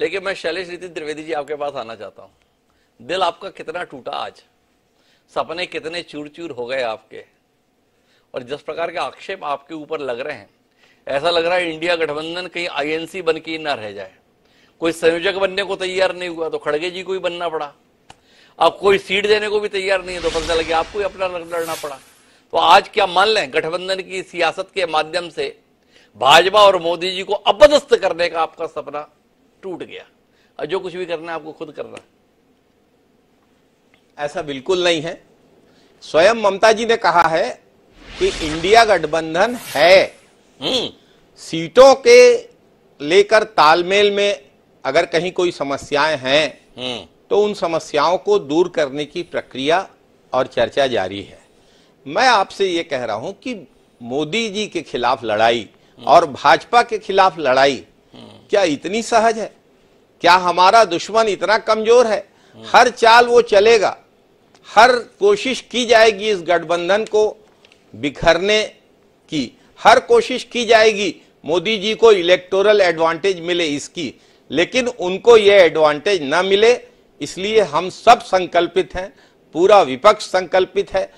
लेकिन मैं शैलेश रीति त्रिवेदी जी आपके पास आना चाहता हूं दिल आपका कितना टूटा आज सपने कितने चूर चूर हो गए आपके और जिस प्रकार के आक्षेप आपके ऊपर लग रहे हैं ऐसा लग रहा है इंडिया गठबंधन कहीं आईएनसी बन के ना रह जाए कोई संयोजक बनने को तैयार नहीं हुआ तो खड़गे जी को ही बनना पड़ा अब कोई सीट देने को भी तैयार नहीं है तो पता लगे आपको ही अपना लड़ना पड़ा तो आज क्या मान लें गठबंधन की सियासत के माध्यम से भाजपा और मोदी जी को अपदस्थ करने का आपका सपना टूट गया और जो कुछ भी करना आपको खुद करना ऐसा बिल्कुल नहीं है स्वयं ममता जी ने कहा है कि इंडिया गठबंधन है हम्म। सीटों के लेकर तालमेल में अगर कहीं कोई समस्याएं हैं हम्म। तो उन समस्याओं को दूर करने की प्रक्रिया और चर्चा जारी है मैं आपसे ये कह रहा हूं कि मोदी जी के खिलाफ लड़ाई हम्म। और भाजपा के खिलाफ लड़ाई क्या इतनी सहज है क्या हमारा दुश्मन इतना कमजोर है हर चाल वो चलेगा हर कोशिश की जाएगी इस गठबंधन को बिखरने की हर कोशिश की जाएगी मोदी जी को इलेक्टोरल एडवांटेज मिले इसकी लेकिन उनको यह एडवांटेज ना मिले इसलिए हम सब संकल्पित हैं पूरा विपक्ष संकल्पित है